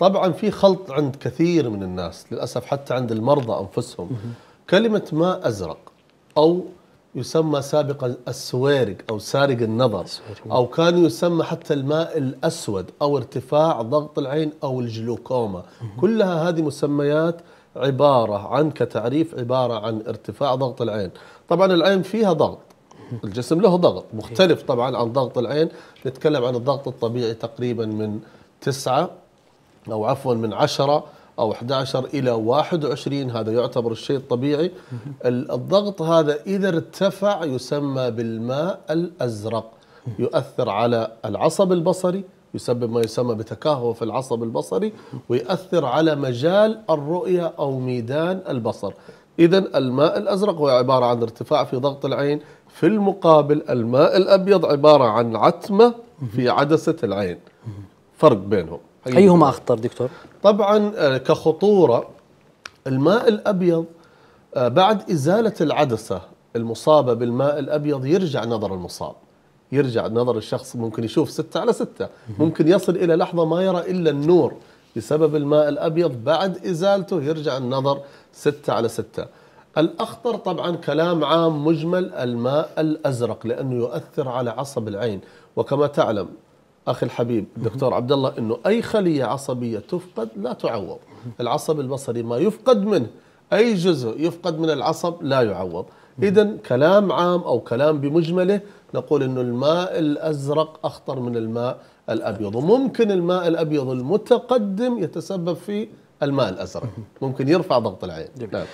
طبعا في خلط عند كثير من الناس للاسف حتى عند المرضى انفسهم كلمه ماء ازرق او يسمى سابقا السوارق او سارق النظر او كان يسمى حتى الماء الاسود او ارتفاع ضغط العين او الجلوكوما كلها هذه مسميات عباره عن كتعريف عباره عن ارتفاع ضغط العين طبعا العين فيها ضغط الجسم له ضغط مختلف طبعا عن ضغط العين نتكلم عن الضغط الطبيعي تقريبا من تسعة أو عفوا من 10 أو 11 إلى 21 هذا يعتبر الشيء الطبيعي الضغط هذا إذا ارتفع يسمى بالماء الأزرق يؤثر على العصب البصري يسبب ما يسمى بتكهف في العصب البصري ويؤثر على مجال الرؤية أو ميدان البصر إذا الماء الأزرق هو عبارة عن ارتفاع في ضغط العين في المقابل الماء الأبيض عبارة عن عتمة في عدسة العين فرق بينهم أيهما أخطر دكتور؟ طبعا آه، كخطورة الماء الأبيض آه، بعد إزالة العدسة المصابة بالماء الأبيض يرجع نظر المصاب يرجع نظر الشخص ممكن يشوف ستة على ستة ممكن يصل إلى لحظة ما يرى إلا النور بسبب الماء الأبيض بعد إزالته يرجع النظر ستة على ستة الأخطر طبعا كلام عام مجمل الماء الأزرق لأنه يؤثر على عصب العين وكما تعلم اخي الحبيب الدكتور عبد الله انه اي خليه عصبيه تفقد لا تعوض العصب البصري ما يفقد منه اي جزء يفقد من العصب لا يعوض اذا كلام عام او كلام بمجمله نقول انه الماء الازرق اخطر من الماء الابيض وممكن الماء الابيض المتقدم يتسبب في الماء الازرق ممكن يرفع ضغط العين نعم. طيب